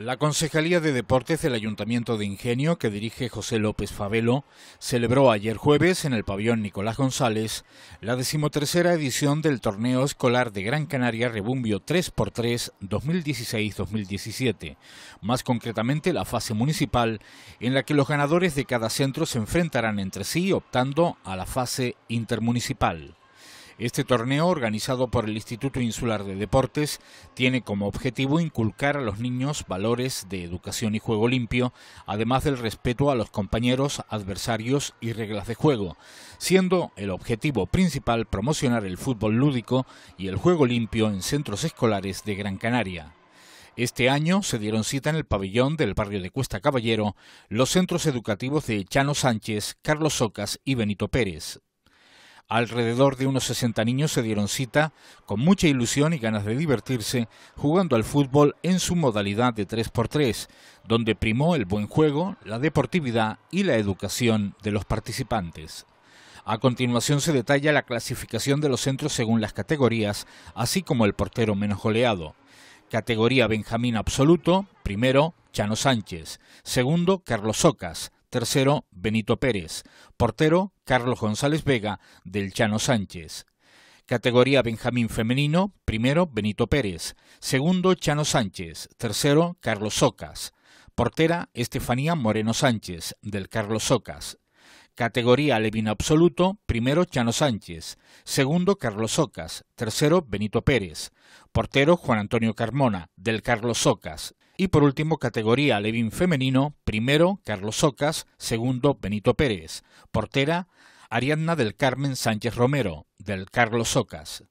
La Concejalía de Deportes del Ayuntamiento de Ingenio, que dirige José López Favelo, celebró ayer jueves en el pabellón Nicolás González la decimotercera edición del torneo escolar de Gran Canaria Rebumbio 3x3 2016-2017, más concretamente la fase municipal en la que los ganadores de cada centro se enfrentarán entre sí optando a la fase intermunicipal. Este torneo, organizado por el Instituto Insular de Deportes, tiene como objetivo inculcar a los niños valores de educación y juego limpio, además del respeto a los compañeros, adversarios y reglas de juego, siendo el objetivo principal promocionar el fútbol lúdico y el juego limpio en centros escolares de Gran Canaria. Este año se dieron cita en el pabellón del barrio de Cuesta Caballero los centros educativos de Chano Sánchez, Carlos Socas y Benito Pérez. Alrededor de unos 60 niños se dieron cita con mucha ilusión y ganas de divertirse jugando al fútbol en su modalidad de 3x3, donde primó el buen juego, la deportividad y la educación de los participantes. A continuación se detalla la clasificación de los centros según las categorías, así como el portero menos goleado. Categoría Benjamín Absoluto, primero, Chano Sánchez, segundo, Carlos Socas, tercero Benito Pérez, portero Carlos González Vega del Chano Sánchez. Categoría Benjamín Femenino, primero Benito Pérez, segundo Chano Sánchez, tercero Carlos Socas, portera Estefanía Moreno Sánchez del Carlos Socas. Categoría Levino Absoluto, primero Chano Sánchez, segundo Carlos Socas, tercero Benito Pérez, portero Juan Antonio Carmona, del Carlos Socas, y por último, categoría Levin femenino, primero Carlos Socas, segundo Benito Pérez, portera Ariadna del Carmen Sánchez Romero, del Carlos Socas.